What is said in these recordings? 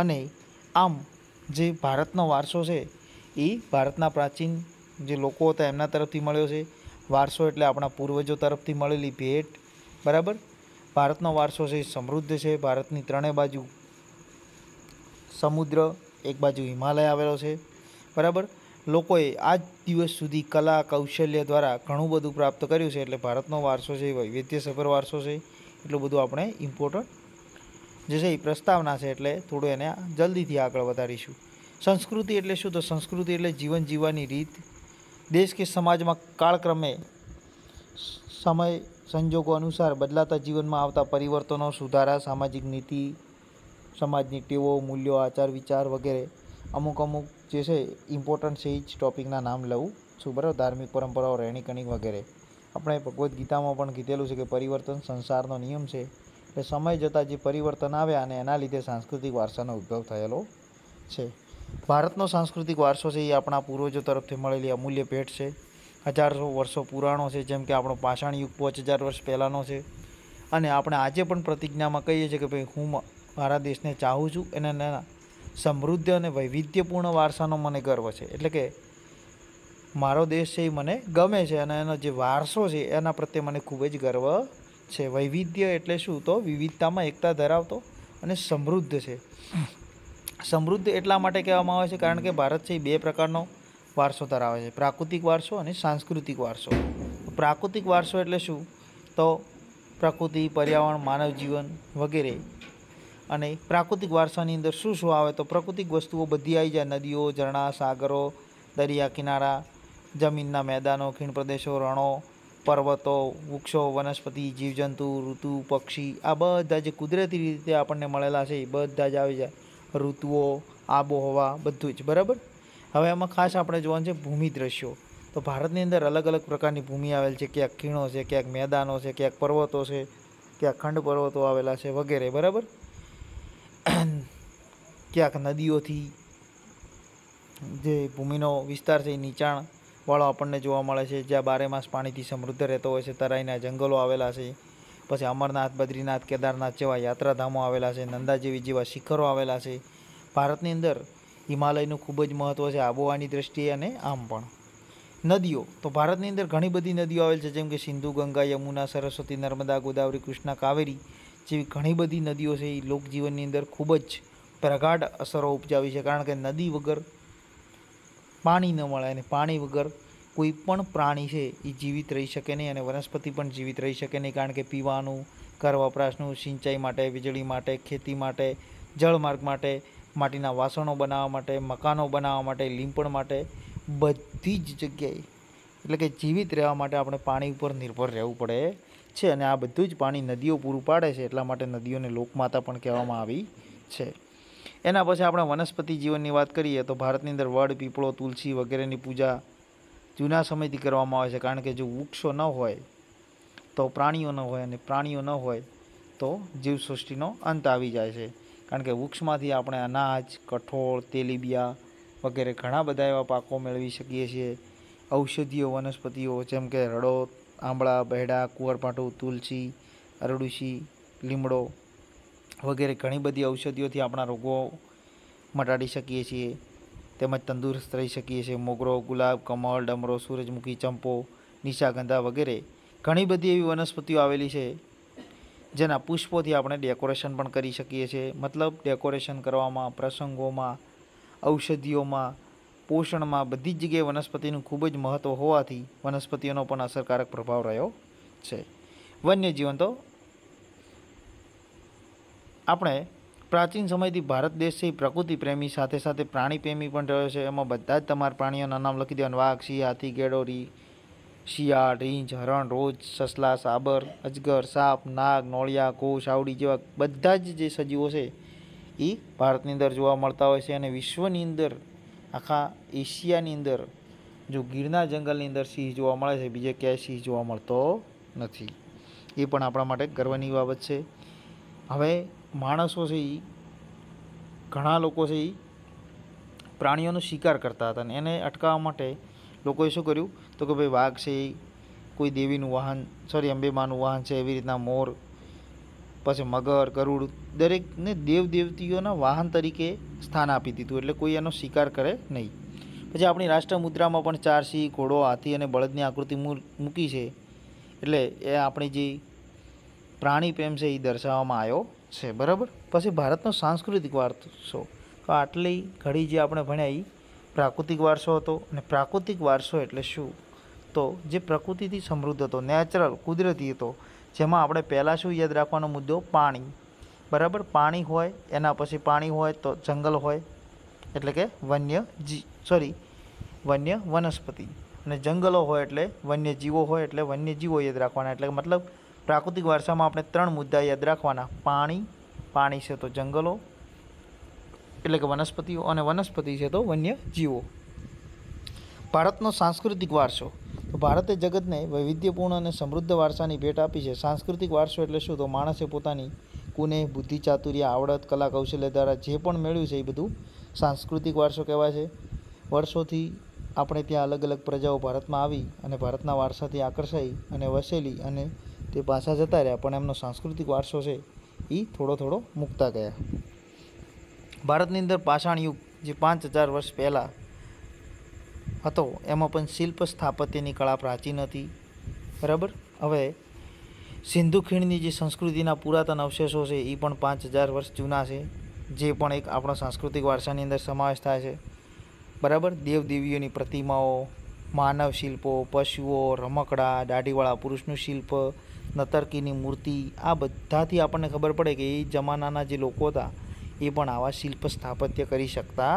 અને આમ જે ભારતનો વારસો છે એ ભારતના પ્રાચીન જે લોકો હતા એમના તરફથી મળ્યો છે વારસો એટલે આપણા પૂર્વજો તરફથી મળેલી ભેટ બરાબર ભારતનો વારસો છે સમૃદ્ધ છે ભારતની ત્રણેય બાજુ સમુદ્ર એક બાજુ હિમાલય આવેલો છે બરાબર લોકોએ આ દિવસ સુધી કલા કૌશલ્ય દ્વારા ઘણું બધું પ્રાપ્ત કર્યું છે એટલે ભારતનો વારસો છે એ વૈવિધ્યસભર વારસો છે એટલું બધું આપણે ઇમ્પોર્ટન્ટ જે છે એ પ્રસ્તાવના છે એટલે થોડું એને જલ્દીથી આગળ વધારીશું સંસ્કૃતિ એટલે શું તો સંસ્કૃતિ એટલે જીવન જીવવાની રીત દેશ કે સમાજમાં કાળક્રમે સમય સંજોગો અનુસાર બદલાતા જીવનમાં આવતા પરિવર્તનો સુધારા સામાજિક નીતિ સમાજની ટેવો મૂલ્યો આચાર વિચાર વગેરે અમુક અમુક જે છે ઇમ્પોર્ટન્ટ છે એ જ ટૉપિકના નામ લઉં છું બરાબર ધાર્મિક પરંપરાઓ રહેણીકણી વગેરે આપણે ભગવદ્ ગીતામાં પણ કીધેલું છે કે પરિવર્તન સંસારનો નિયમ છે કે સમય જતાં જે પરિવર્તન આવ્યા અને એના લીધે સાંસ્કૃતિક વારસાનો ઉદ્ભવ થયેલો છે ભારતનો સાંસ્કૃતિક વારસો છે એ આપણા પૂર્વજો તરફથી મળેલી અમૂલ્ય ભેટ છે હજારો વર્ષો પુરાણો છે જેમ કે આપણો પાષાણ યુગ પાંચ હજાર વર્ષ પહેલાંનો છે અને આપણે આજે પણ પ્રતિજ્ઞામાં કહીએ છીએ કે ભાઈ હું મારા દેશને ચાહું છું અને એના સમૃદ્ધ અને વૈવિધ્યપૂર્ણ વારસાનો મને ગર્વ છે એટલે કે મારો દેશ છે એ મને ગમે છે અને એનો જે વારસો છે એના પ્રત્યે મને ખૂબ જ ગર્વ છે વૈવિધ્ય એટલે શું તો વિવિધતામાં એકતા ધરાવતો અને સમૃદ્ધ છે સમૃદ્ધ એટલા માટે કહેવામાં આવે છે કારણ કે ભારત છે એ બે પ્રકારનો વારસો ધરાવે છે પ્રાકૃતિક વારસો અને સાંસ્કૃતિક વારસો પ્રાકૃતિક વારસો એટલે શું તો પ્રકૃતિ પર્યાવરણ માનવ જીવન વગેરે અને પ્રાકૃતિક વારસાની અંદર શું શું આવે તો પ્રાકૃતિક વસ્તુઓ બધી આવી જાય નદીઓ ઝરણા સાગરો દરિયા કિનારા જમીનના મેદાનો ખીણ પ્રદેશો રણો પર્વતો વૃક્ષો વનસ્પતિ જીવજંતુ ઋતુ પક્ષી આ બધા જે કુદરતી રીતે આપણને મળેલા છે એ બધા જ આવી જાય ઋતુઓ આબોહવા બધું જ બરાબર હવે આમાં ખાસ આપણે જોવાનું છે ભૂમિ દ્રશ્યો તો ભારતની અંદર અલગ અલગ પ્રકારની ભૂમિ આવેલ છે ક્યાંક ખીણો છે ક્યાંક મેદાનો છે ક્યાંક પર્વતો છે ક્યાંક ખંડ પર્વતો આવેલા છે વગેરે બરાબર ક્યાંક નદીઓથી જે ભૂમિનો વિસ્તાર છે એ નીચાણ વાળો આપણને જોવા મળે છે જ્યાં બારે માસ પાણીથી સમૃદ્ધ રહેતો હોય છે તરાઈના જંગલો આવેલા છે પછી અમરનાથ બદ્રીનાથ કેદારનાથ જેવા યાત્રાધામો આવેલા છે નંદા જેવી જેવા શિખરો આવેલા છે ભારતની અંદર હિમાલયનું ખૂબ જ મહત્ત્વ છે આબોહવાની દ્રષ્ટિએ અને આમ પણ નદીઓ તો ભારતની અંદર ઘણી બધી નદીઓ આવેલ છે જેમ કે સિંધુ ગંગા યમુના સરસ્વતી નર્મદા ગોદાવરી કૃષ્ણા કાવેરી જેવી ઘણી બધી નદીઓ છે એ લોકજીવનની અંદર ખૂબ જ પ્રગાઢ અસરો ઉપજાવી છે કારણ કે નદી વગર પાણી ન મળે અને પાણી વગર કોઈ પણ પ્રાણી છે એ જીવિત રહી શકે નહીં અને વનસ્પતિ પણ જીવિત રહી શકે નહીં કારણ કે પીવાનું ઘર વપરાશનું સિંચાઈ માટે વીજળી માટે ખેતી માટે જળમાર્ગ માટે માટીના વાસણો બનાવવા માટે મકાનો બનાવવા માટે લીંપણ માટે બધી જ જગ્યાએ એટલે કે જીવિત રહેવા માટે આપણે પાણી ઉપર નિર્ભર રહેવું પડે છે અને આ બધું જ પાણી નદીઓ પૂરું પાડે છે એટલા માટે નદીઓને લોકમાતા પણ કહેવામાં આવી છે એના પછી આપણે વનસ્પતિ જીવનની વાત કરીએ તો ભારતની અંદર વડ પીપળો તુલસી વગેરેની પૂજા જૂના સમયથી કરવામાં આવે છે કારણ કે જો વૃક્ષો ન હોય તો પ્રાણીઓ ન હોય અને પ્રાણીઓ ન હોય તો જીવસૃષ્ટિનો અંત આવી જાય છે કારણ કે વૃક્ષમાંથી આપણે અનાજ કઠોળ તેલીબિયા વગેરે ઘણા બધા એવા પાકો મેળવી શકીએ છીએ ઔષધિઓ વનસ્પતિઓ જેમ કે રડો આંબળા બહેડા કુંવરપાઠું તુલસી અરડુસી લીમડો વગેરે ઘણી બધી ઔષધિઓથી આપણા રોગો મટાડી શકીએ છીએ તેમજ તંદુરસ્ત રહી શકીએ છીએ મોગરો ગુલાબ કમળ ડમરો સૂરજમુખી ચંપો નિશાગંધા વગેરે ઘણી બધી એવી વનસ્પતિઓ આવેલી છે જેના પુષ્પોથી આપણે ડેકોરેશન પણ કરી શકીએ છીએ મતલબ ડેકોરેશન કરવામાં પ્રસંગોમાં ઔષધિઓમાં પોષણમાં બધી જ જગ્યાએ વનસ્પતિનું ખૂબ જ મહત્ત્વ હોવાથી વનસ્પતિઓનો પણ અસરકારક પ્રભાવ રહ્યો છે વન્યજીવન તો આપણે પ્રાચીન સમયથી ભારત દેશ છે એ પ્રકૃતિ પ્રેમી સાથે સાથે પ્રાણી પ્રેમી પણ રહ્યો છે એમાં બધા જ તમારા પ્રાણીઓના નામ લખી દેવાનું વાઘ સિંહ હાથી ગેડોરી શિયાળ રીંછ હરણ રોજ સસલા સાબર અજગર સાપ નાગ નોળિયા કોષ આવડી જેવા બધા જ જે સજીવો છે એ ભારતની અંદર જોવા મળતા હોય છે અને વિશ્વની અંદર આખા એશિયાની અંદર જો ગીરના જંગલની અંદર સિંહ જોવા મળે છે બીજે ક્યાંય સિંહ જોવા મળતો નથી એ પણ આપણા માટે ગર્વની બાબત છે હવે માણસો છે એ ઘણા લોકો છે એ પ્રાણીઓનો શિકાર કરતા હતા અને એને અટકાવવા માટે લોકોએ શું કર્યું તો કે ભાઈ વાઘ છે કોઈ દેવીનું વાહન સોરી અંબેમાનું વાહન છે એવી રીતના મોર પછી મગર ગરુડ દરેકને દેવ દેવતીઓના વાહન તરીકે સ્થાન આપી દીધું એટલે કોઈ એનો શિકાર કરે નહીં પછી આપણી રાષ્ટ્ર મુદ્રામાં પણ ચાર સિંહ ઘોડો હાથી અને બળદની આકૃતિ મૂકી છે એટલે એ આપણી જે પ્રાણી પ્રેમ છે એ દર્શાવવામાં આવ્યો છે બરાબર પછી ભારતનો સાંસ્કૃતિક વારસો તો આટલી ઘડી જે આપણે ભણ્યા એ પ્રાકૃતિક વારસો હતો અને પ્રાકૃતિક વારસો એટલે શું તો જે પ્રકૃતિથી સમૃદ્ધ હતો નેચરલ કુદરતી હતો જેમાં આપણે પહેલાં શું યાદ રાખવાનો મુદ્દો પાણી બરાબર પાણી હોય એના પછી પાણી હોય તો જંગલ હોય એટલે કે વન્ય જી સોરી વન્ય વનસ્પતિ અને જંગલો હોય એટલે વન્ય જીવો હોય એટલે વન્ય જીવો યાદ રાખવાના એટલે મતલબ પ્રાકૃતિક વારસામાં આપણે ત્રણ મુદ્દા યાદ રાખવાના પાણી પાણી છે તો જંગલો એટલે કે વનસ્પતિઓ અને વનસ્પતિ છે તો વન્ય જીવો ભારતનો સાંસ્કૃતિક વારસો તો ભારતે જગતને વૈવિધ્યપૂર્ણ અને સમૃદ્ધ વારસાની ભેટ આપી છે સાંસ્કૃતિક વારસો એટલે શું તો માણસે પોતાની કુને બુદ્ધિ ચાતુર્ય આવડત કલા કૌશલ્ય દ્વારા જે પણ મેળવ્યું છે એ બધું સાંસ્કૃતિક વારસો કહેવાય છે વર્ષોથી આપણે ત્યાં અલગ અલગ પ્રજાઓ ભારતમાં આવી અને ભારતના વારસાથી આકર્ષાઈ અને વસેલી અને તે પાછા જતા રહ્યા પણ એમનો સાંસ્કૃતિક વારસો છે એ થોડો થોડો મૂકતા ગયા ભારતની અંદર પાષાણ યુગ જે પાંચ હજાર વર્ષ પહેલાં હતો એમાં પણ શિલ્પ સ્થાપત્યની કળા પ્રાચીન હતી બરાબર હવે સિંધુ ખીણની જે સંસ્કૃતિના પુરાતન અવશેષો છે એ પણ પાંચ હજાર વર્ષ જૂના છે જે પણ એક આપણા સાંસ્કૃતિક વારસાની અંદર સમાવેશ થાય છે બરાબર દેવદેવીઓની પ્રતિમાઓ માનવ શિલ્પો પશુઓ રમકડા દાઢીવાળા પુરુષનું શિલ્પ નતરકીની મૂર્તિ આ બધાથી આપણને ખબર પડે કે એ જમાનાના જે લોકો હતા એ પણ આવા શિલ્પ સ્થાપત્ય કરી શકતા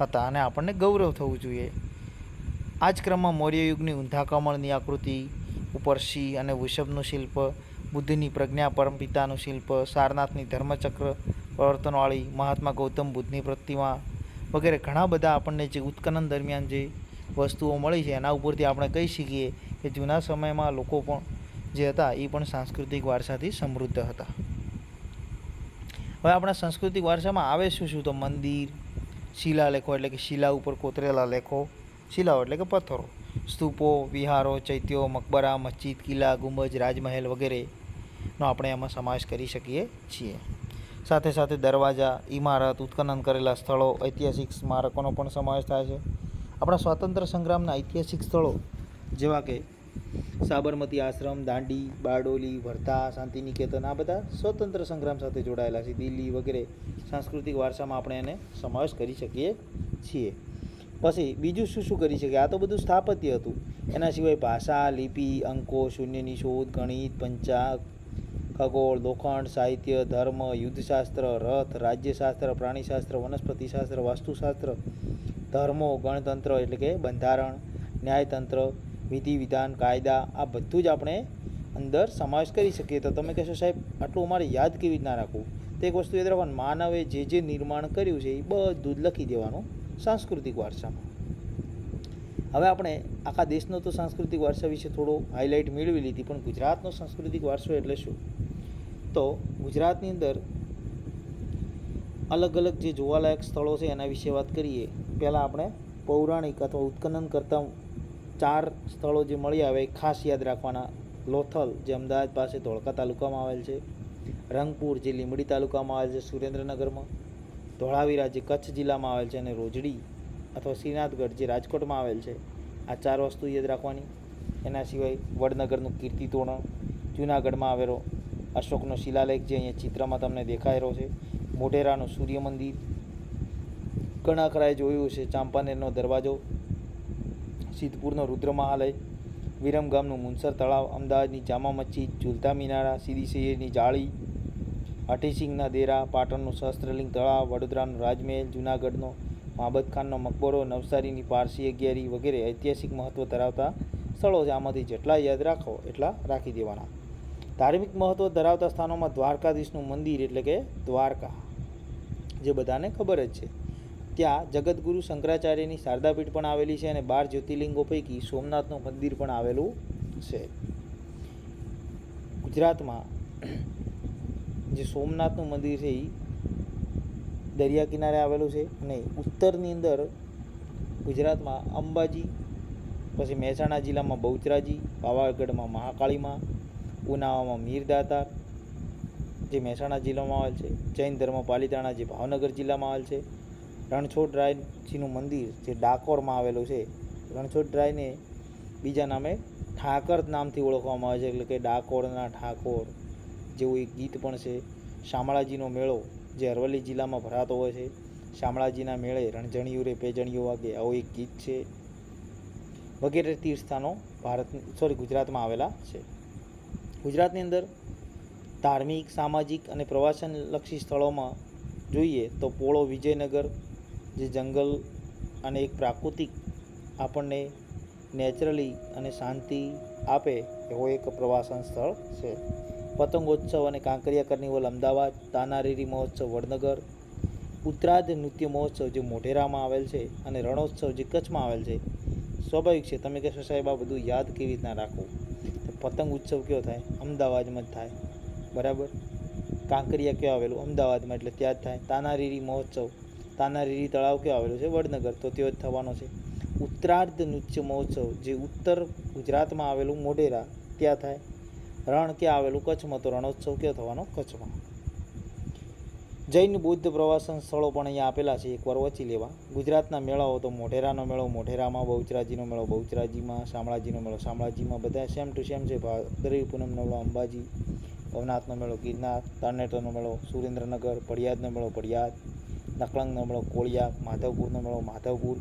હતા અને આપણને ગૌરવ થવું જોઈએ આ જ ક્રમમાં મૌર્ય યુગની ઊંધાકમળની આકૃતિ ઉપર સિંહ અને વૃષભનું શિલ્પ બુદ્ધની પ્રજ્ઞા પરમપિતાનું શિલ્પ સારનાથની ધર્મચક્ર પ્રવર્તનવાળી મહાત્મા ગૌતમ બુદ્ધની પ્રતિમા વગેરે ઘણા બધા આપણને જે ઉત્ખનન દરમિયાન જે વસ્તુઓ મળી છે એના ઉપરથી આપણે કહી શકીએ કે જૂના સમયમાં લોકો પણ જે હતા એ પણ સાંસ્કૃતિક વારસાથી સમૃદ્ધ હતા હવે આપણા સાંસ્કૃતિક વારસામાં આવે શું શું તો મંદિર શિલાલેખો એટલે કે શિલા ઉપર કોતરેલા લેખો શિલાઓ એટલે કે પથ્થરો સ્તૂપો વિહારો ચૈત્યો મકબરા મસ્જિદ કિલ્લા ગુંબજ રાજમહેલ વગેરેનો આપણે એમાં સમાવેશ કરી શકીએ છીએ સાથે સાથે દરવાજા ઇમારત ઉત્ખનન કરેલા સ્થળો ઐતિહાસિક સ્મારકોનો પણ સમાવેશ થાય છે આપણા સ્વાતંત્ર્ય સંગ્રામના ઐતિહાસિક સ્થળો જેવા કે સાબરમતી આશ્રમ દાંડી બારડોલી વર્ધા શાંતિનિકેતન આ બધા સ્વતંત્ર સંગ્રામ સાથે જોડાયેલા છે દિલ્હી વગેરે સાંસ્કૃતિક વારસામાં આપણે એને સમાવેશ કરી શકીએ છીએ પછી બીજું શું શું કરી શકીએ આ તો બધું સ્થાપત્ય હતું એના સિવાય ભાષા લિપિ અંકો શૂન્યની શોધ ગણિત પંચાક ખગોળ લોખંડ સાહિત્ય ધર્મ યુદ્ધશાસ્ત્ર રથ રાજ્યશાસ્ત્ર પ્રાણીશાસ્ત્ર વનસ્પતિશાસ્ત્ર વાસ્તુશાસ્ત્ર ધર્મો ગણતંત્ર એટલે કે બંધારણ ન્યાયતંત્ર વિધિ વિધાન કાયદા આ બધું જ આપણે અંદર સમાવેશ કરી શકીએ તો તમે કહેશો સાહેબ આટલું અમારે યાદ કેવી રીતના રાખવું તો એક વસ્તુ યાદ રાખવાનું માનવે જે જે નિર્માણ કર્યું છે એ બધું જ લખી દેવાનું સાંસ્કૃતિક વારસામાં હવે આપણે આખા દેશનો તો સાંસ્કૃતિક વારસા વિશે થોડો હાઇલાઇટ મેળવી લીધી પણ ગુજરાતનો સાંસ્કૃતિક વારસો એટલે શું તો ગુજરાતની અંદર અલગ અલગ જે જોવાલાયક સ્થળો છે એના વિશે વાત કરીએ પહેલાં આપણે પૌરાણિક અથવા ઉત્ખનન કરતાં ચાર સ્થળો જે મળી આવે એ ખાસ યાદ રાખવાના લોથલ જે અમદાવાદ પાસે ધોળકા તાલુકામાં આવેલ છે રંગપુર જે લીંબડી તાલુકામાં આવેલ છે સુરેન્દ્રનગરમાં ધોળાવીરા જે કચ્છ જિલ્લામાં આવેલ છે અને રોજડી અથવા શ્રીનાથગઢ જે રાજકોટમાં આવેલ છે આ ચાર વસ્તુ યાદ રાખવાની એના સિવાય વડનગરનું કીર્તિ તોરણ જૂનાગઢમાં આવેલો અશોકનો શિલાલેખ જે અહીંયા ચિત્રમાં તમને રહ્યો છે મોઢેરાનું સૂર્ય મંદિર ઘણા ખરાએ જોયું છે ચાંપાનેરનો દરવાજો સિદ્ધપુરનો રુદ્રમહાલય મહાલય વિરમગામનું મુનસર તળાવ અમદાવાદની જામા મસ્જિદ ઝુલતા મિનારા સીદી સૈયદની જાળી અઠીસિંહના દેરા પાટણનું સહસ્ત્રલિંગ તળાવ વડોદરાનું રાજમહેલ જૂનાગઢનો મહાબત ખાનનો મકબરો નવસારીની પારસી અગિયારી વગેરે ઐતિહાસિક મહત્વ ધરાવતા સ્થળો છે આમાંથી જેટલા યાદ રાખો એટલા રાખી દેવાના ધાર્મિક મહત્ત્વ ધરાવતા સ્થાનોમાં દ્વારકાધીશનું મંદિર એટલે કે દ્વારકા જે બધાને ખબર જ છે ત્યાં જગતગુરુ શંકરાચાર્યની શારદાપીઠ પણ આવેલી છે અને બાર જ્યોતિર્લિંગો પૈકી સોમનાથનું મંદિર પણ આવેલું છે ગુજરાતમાં જે સોમનાથનું મંદિર છે એ દરિયા કિનારે આવેલું છે અને ઉત્તરની અંદર ગુજરાતમાં અંબાજી પછી મહેસાણા જિલ્લામાં બહુચરાજી પાવાગઢમાં મહાકાળીમાં ઉનાવામાં મીરદાતા જે મહેસાણા જિલ્લામાં આવેલ છે જૈન ધર્મ પાલિતાણા જે ભાવનગર જિલ્લામાં આવેલ છે રણછોડરાયજીનું મંદિર જે ડાકોરમાં આવેલું છે રણછોડરાયને બીજા નામે ઠાકર નામથી ઓળખવામાં આવે છે એટલે કે ડાકોરના ઠાકોર જેવું એક ગીત પણ છે શામળાજીનો મેળો જે અરવલ્લી જિલ્લામાં ભરાતો હોય છે શામળાજીના મેળે રણજણિયું રે પેજણિયું વાગે આવું એક ગીત છે વગેરે તીર્થસ્થાનો ભારત સોરી ગુજરાતમાં આવેલા છે ગુજરાતની અંદર ધાર્મિક સામાજિક અને પ્રવાસનલક્ષી સ્થળોમાં જોઈએ તો પોળો વિજયનગર જે જંગલ અને એક પ્રાકૃતિક આપણને નેચરલી અને શાંતિ આપે એવો એક પ્રવાસન સ્થળ છે પતંગોત્સવ અને કાંકરિયા કર્નિવલ અમદાવાદ તાનારીરી મહોત્સવ વડનગર ઉત્તરાધ નૃત્ય મહોત્સવ જે મોઢેરામાં આવેલ છે અને રણોત્સવ જે કચ્છમાં આવેલ છે સ્વાભાવિક છે તમે કહેશો સાહેબ આ બધું યાદ કેવી રીતના રાખવું તો પતંગ ઉત્સવ કયો થાય અમદાવાદમાં જ થાય બરાબર કાંકરિયા કયો આવેલું અમદાવાદમાં એટલે ત્યાં જ થાય તાનારીરી મહોત્સવ તાનારીરી તળાવ કે આવેલું છે વડનગર તો તેઓ જ થવાનો છે ઉત્તરાર્ધ નૃત્ય મહોત્સવ જે ઉત્તર ગુજરાતમાં આવેલું મોઢેરા ત્યાં થાય રણ ક્યાં આવેલું કચ્છમાં તો રણોત્સવ ક્યાં થવાનો કચ્છમાં જૈન બુદ્ધ પ્રવાસન સ્થળો પણ અહીંયા આપેલા છે એકવાર વચી લેવા ગુજરાતના મેળાઓ તો મોઢેરાનો મેળો મોઢેરામાં બહુચરાજીનો મેળો બહુચરાજીમાં શામળાજીનો મેળો શામળાજીમાં બધા સેમ ટુ સેમ છે ભાદરવી પૂનમનો મેળો અંબાજી ભવનાથનો મેળો ગિરનાર તરણેટરનો મેળો સુરેન્દ્રનગર પડિયાદનો મેળો પડિયાદ નકળંગનો મેળો કોળિયા માધવપુરનો મેળો માધવપુર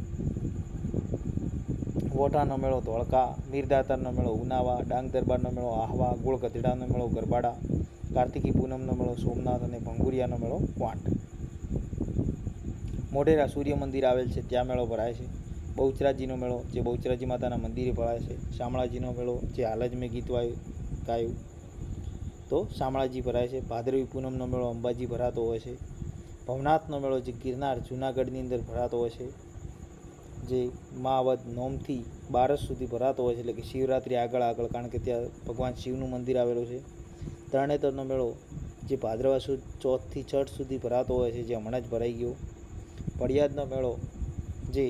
વોટાનો મેળો ધોળકા મીરદાતરનો મેળો ઉનાવા ડાંગ દરબારનો મેળો આહવા ગોળ ગધેડાનો મેળો ગરબાડા કાર્તિકી પૂનમનો મેળો સોમનાથ અને ભંગુરિયાનો મેળો ક્વાંટ મોઢેરા સૂર્ય મંદિર આવેલ છે ત્યાં મેળો ભરાય છે બહુચરાજીનો મેળો જે બહુચરાજી માતાના મંદિરે ભરાય છે શામળાજીનો મેળો જે હાલ જ મેં ગીત ગાયું તો શામળાજી ભરાય છે ભાદરવી પૂનમનો મેળો અંબાજી ભરાતો હોય છે ભવનાથનો મેળો જે ગિરનાર જૂનાગઢની અંદર ભરાતો હોય છે જે માવદ નોમથી બારસ સુધી ભરાતો હોય છે એટલે કે શિવરાત્રિ આગળ આગળ કારણ કે ત્યાં ભગવાન શિવનું મંદિર આવેલું છે તરણેતરનો મેળો જે ભાદ્રવા સુદ ચોથથી છઠ સુધી ભરાતો હોય છે જે હમણાં જ ભરાઈ ગયો પડિયાદનો મેળો જે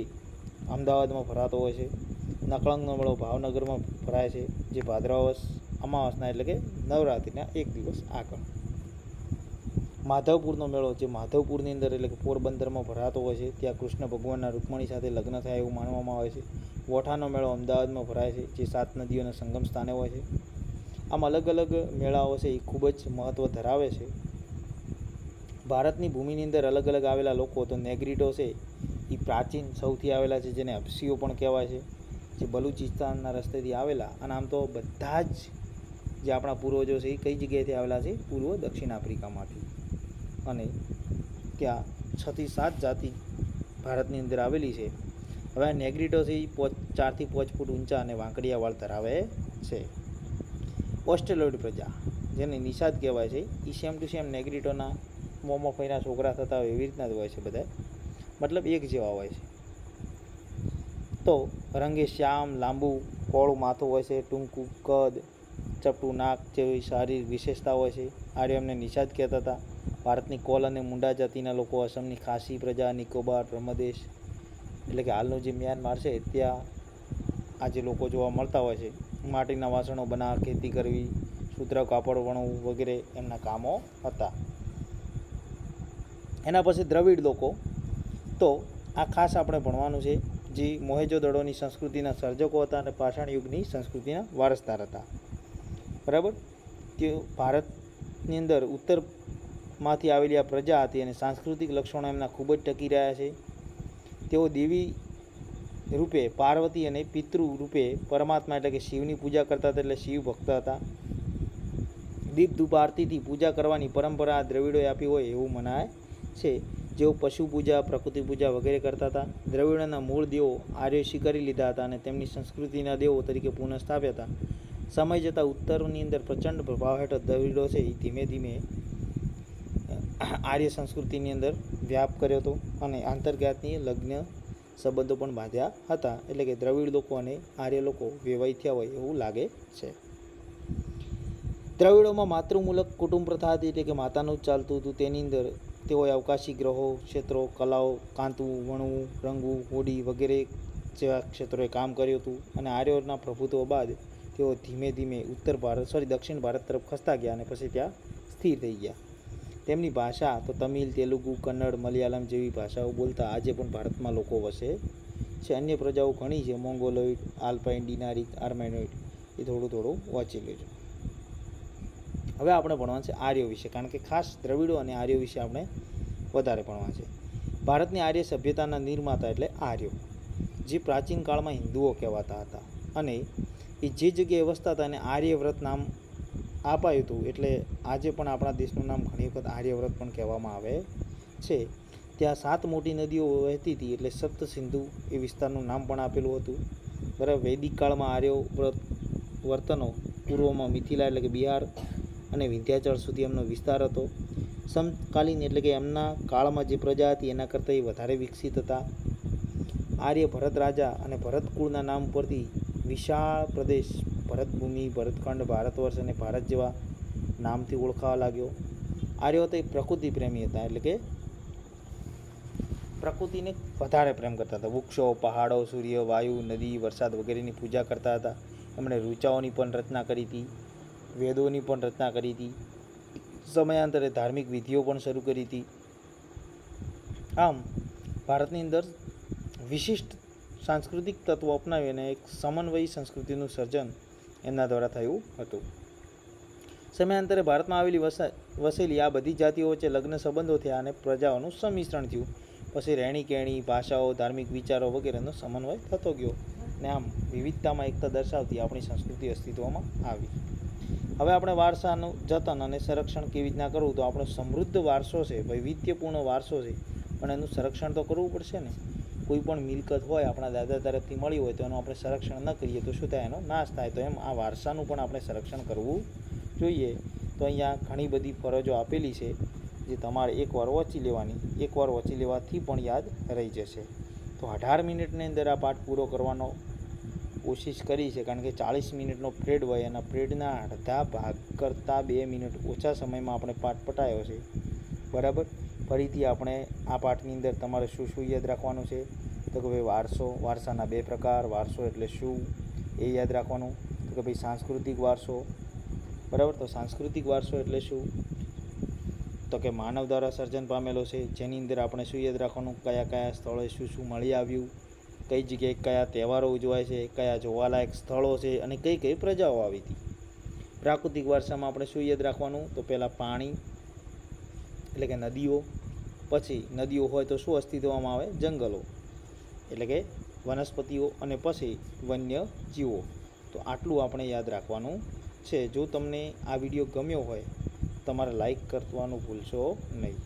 અમદાવાદમાં ભરાતો હોય છે નકળંગનો મેળો ભાવનગરમાં ભરાય છે જે ભાદ્રવા અમાવાસના એટલે કે નવરાત્રિના એક દિવસ આગળ માધવપુરનો મેળો જે માધવપુરની અંદર એટલે કે પોરબંદરમાં ભરાતો હોય છે ત્યાં કૃષ્ણ ભગવાનના રૂકમણી સાથે લગ્ન થાય એવું માનવામાં આવે છે વોઠાનો મેળો અમદાવાદમાં ભરાય છે જે સાત નદીઓના સંગમ સ્થાને હોય છે આમ અલગ અલગ મેળાઓ છે એ ખૂબ જ મહત્ત્વ ધરાવે છે ભારતની ભૂમિની અંદર અલગ અલગ આવેલા લોકો તો નેગ્રીટો છે એ પ્રાચીન સૌથી આવેલા છે જેને અપસીઓ પણ કહેવાય છે જે બલુચિસ્તાનના રસ્તેથી આવેલા અને આમ તો બધા જ જે આપણા પૂર્વજો છે એ કઈ જગ્યાએથી આવેલા છે પૂર્વ દક્ષિણ આફ્રિકામાંથી અને ત્યાં છથી સાત જાતિ ભારતની અંદર આવેલી છે હવે આ નેગ્રીટોથી પોચ ચારથી પાંચ ફૂટ ઊંચા અને વાંકડિયા વાળ ધરાવે છે ઓસ્ટ્રેલોઇડ પ્રજા જેને નિષાદ કહેવાય છે એ સેમ ટુ સેમ નેગ્રીટોના મોમો ફઈના છોકરા થતા હોય એવી રીતના જ હોય છે બધા મતલબ એક જેવા હોય છે તો રંગે શ્યામ લાંબુ કોળું માથું હોય છે ટૂંકું કદ ચપટું નાક જેવી શારીરિક વિશેષતા હોય છે આર્યમને નિષાદ કહેતા હતા ભારતની કોલ અને મુંડા જાતિના લોકો અસમની ખાસી પ્રજા નિકોબાર પ્રમદેશ એટલે કે હાલનું જે મ્યાનમાર છે ત્યાં આજે લોકો જોવા મળતા હોય છે માટીના વાસણો બનાવવા ખેતી કરવી સૂતરા કાપડ વણવું વગેરે એમના કામો હતા એના પછી દ્રવિડ લોકો તો આ ખાસ આપણે ભણવાનું છે જે મોહેજો મોહેજોદડોની સંસ્કૃતિના સર્જકો હતા અને પાષાણ યુગની સંસ્કૃતિના વારસદાર હતા બરાબર તે ભારતની અંદર ઉત્તર માંથી આવેલી આ પ્રજા હતી અને સાંસ્કૃતિક લક્ષણો એમના ખૂબ જ ટકી રહ્યા છે તેઓ દેવી રૂપે પાર્વતી અને પિતૃ રૂપે પરમાત્મા એટલે કે શિવની પૂજા કરતા હતા એટલે શિવ ભક્ત હતા દીપ ધૂપ આરતીથી પૂજા કરવાની પરંપરા દ્રવિડોએ આપી હોય એવું મનાય છે જેઓ પશુ પૂજા પ્રકૃતિ પૂજા વગેરે કરતા હતા દ્રવિડોના મૂળ દેવો આર્ય સ્વીકારી લીધા હતા અને તેમની સંસ્કૃતિના દેવો તરીકે પુનઃસ્થાપ્યા હતા સમય જતાં ઉત્તરની અંદર પ્રચંડ પ્રભાવ હેઠળ દ્રવિડો છે એ ધીમે ધીમે આર્ય સંસ્કૃતિની અંદર વ્યાપ કર્યો હતો અને આંતરજ્ઞાતની લગ્ન સંબંધો પણ બાંધ્યા હતા એટલે કે દ્રવિડ લોકો અને આર્ય લોકો વેવાઈ થયા હોય એવું લાગે છે દ્રવિડોમાં માતૃમૂલક કુટુંબ પ્રથા હતી એટલે કે માતાનું જ ચાલતું હતું તેની અંદર તેઓએ અવકાશી ગ્રહો ક્ષેત્રો કલાઓ કાંતું વણવું રંગવું હોડી વગેરે જેવા ક્ષેત્રોએ કામ કર્યું હતું અને આર્યોના પ્રભુત્વ બાદ તેઓ ધીમે ધીમે ઉત્તર ભારત સોરી દક્ષિણ ભારત તરફ ખસતા ગયા અને પછી ત્યાં સ્થિર થઈ ગયા તેમની ભાષા તો તમિલ તેલુગુ કન્નડ મલયાલમ જેવી ભાષાઓ બોલતા આજે પણ ભારતમાં લોકો વસે છે અન્ય પ્રજાઓ ઘણી છે મોંગોલોઇડ આલ્પાઇન ડિનારિક આર્મેનોઇડ એ થોડું થોડું વાંચી લેજો હવે આપણે ભણવાનું છે આર્યો વિશે કારણ કે ખાસ દ્રવિડો અને આર્યો વિશે આપણે વધારે ભણવા છે ભારતની આર્ય સભ્યતાના નિર્માતા એટલે આર્યો જે પ્રાચીન કાળમાં હિન્દુઓ કહેવાતા હતા અને એ જે જગ્યાએ વસતા હતા એને આર્યવ્રત નામ અપાયું હતું એટલે આજે પણ આપણા દેશનું નામ ઘણી વખત આર્યવ્રત પણ કહેવામાં આવે છે ત્યાં સાત મોટી નદીઓ વહેતી હતી એટલે સપ્ત સિંધુ એ વિસ્તારનું નામ પણ આપેલું હતું બરાબર વૈદિક કાળમાં આર્યવ્રત વર્તનો પૂર્વમાં મિથિલા એટલે કે બિહાર અને વિંધ્યાચળ સુધી એમનો વિસ્તાર હતો સમકાલીન એટલે કે એમના કાળમાં જે પ્રજા હતી એના કરતાં એ વધારે વિકસિત હતા આર્ય ભરત રાજા અને ભરતકુળના નામ પરથી વિશાળ પ્રદેશ ભરતભૂમિ ભરતખંડ ભારતવર્ષ અને ભારત જેવા નામથી ઓળખાવા લાગ્યો આર્યો હતો એ પ્રકૃતિ પ્રેમી હતા એટલે કે પ્રકૃતિને વધારે પ્રેમ કરતા હતા વૃક્ષો પહાડો સૂર્ય વાયુ નદી વરસાદ વગેરેની પૂજા કરતા હતા એમણે ઋચાઓની પણ રચના કરી હતી વેદોની પણ રચના કરી હતી સમયાંતરે ધાર્મિક વિધિઓ પણ શરૂ કરી હતી આમ ભારતની અંદર વિશિષ્ટ સાંસ્કૃતિક તત્વો અપનાવીને એક સમન્વયી સંસ્કૃતિનું સર્જન એમના દ્વારા થયું હતું સમયાંતરે ભારતમાં આવેલી વસેલી આ બધી જાતિઓ વચ્ચે લગ્ન સંબંધો થયા અને પ્રજાઓનું સમિશ્રણ થયું પછી રહેણી કહેણી ભાષાઓ ધાર્મિક વિચારો વગેરેનો સમન્વય થતો ગયો ને આમ વિવિધતામાં એકતા દર્શાવતી આપણી સંસ્કૃતિ અસ્તિત્વમાં આવી હવે આપણે વારસાનું જતન અને સંરક્ષણ કેવી રીતના કરવું તો આપણો સમૃદ્ધ વારસો છે વૈવિધ્યપૂર્ણ વારસો છે પણ એનું સંરક્ષણ તો કરવું પડશે ને કોઈ પણ મિલકત હોય આપણા દાદા તરફથી મળી હોય તો એનું આપણે સંરક્ષણ ન કરીએ તો શું થાય એનો નાશ થાય તો એમ આ વારસાનું પણ આપણે સંરક્ષણ કરવું જોઈએ તો અહીંયા ઘણી બધી ફરજો આપેલી છે જે તમારે એકવાર વચી લેવાની એકવાર વચી લેવાથી પણ યાદ રહી જશે તો અઢાર મિનિટની અંદર આ પાઠ પૂરો કરવાનો કોશિશ કરી છે કારણ કે ચાળીસ મિનિટનો પ્રેડ હોય એના પ્રેડના અડધા ભાગ કરતાં બે મિનિટ ઓછા સમયમાં આપણે પાઠ પટાયો છે બરાબર ફરીથી આપણે આ પાઠની અંદર તમારે શું શું યાદ રાખવાનું છે તો કે ભાઈ વારસો વારસાના બે પ્રકાર વારસો એટલે શું એ યાદ રાખવાનું તો કે ભાઈ સાંસ્કૃતિક વારસો બરાબર તો સાંસ્કૃતિક વારસો એટલે શું તો કે માનવ દ્વારા સર્જન પામેલો છે જેની અંદર આપણે શું યાદ રાખવાનું કયા કયા સ્થળોએ શું શું મળી આવ્યું કઈ જગ્યાએ કયા તહેવારો ઉજવાય છે કયા જોવાલાયક સ્થળો છે અને કઈ કઈ પ્રજાઓ આવી હતી પ્રાકૃતિક વારસામાં આપણે શું યાદ રાખવાનું તો પહેલાં પાણી એટલે કે નદીઓ પછી નદીઓ હોય તો શું અસ્તિત્વમાં આવે જંગલો એટલે કે વનસ્પતિઓ અને પછી વન્ય જીવો તો આટલું આપણે યાદ રાખવાનું છે જો તમને આ વિડીયો ગમ્યો હોય તમારે લાઈક કરવાનું ભૂલશો નહીં